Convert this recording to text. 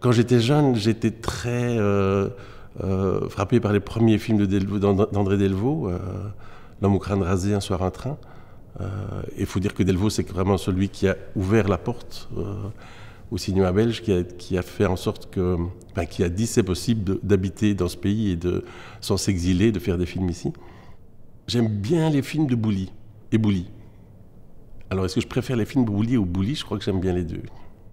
Quand j'étais jeune, j'étais très euh, euh, frappé par les premiers films d'André Delvaux, euh, L'homme au crâne rasé, Un soir en train. Il faut dire que Delvaux, c'est vraiment celui qui a ouvert la porte au cinéma belge, qui a, qui fait en sorte que. qui a dit c'est possible d'habiter dans ce pays et de, sans s'exiler, de faire des films ici. J'aime bien les films de Bouli et Bouli. Alors, est-ce que je préfère les films Bouli ou Bouli Je crois que j'aime bien les deux.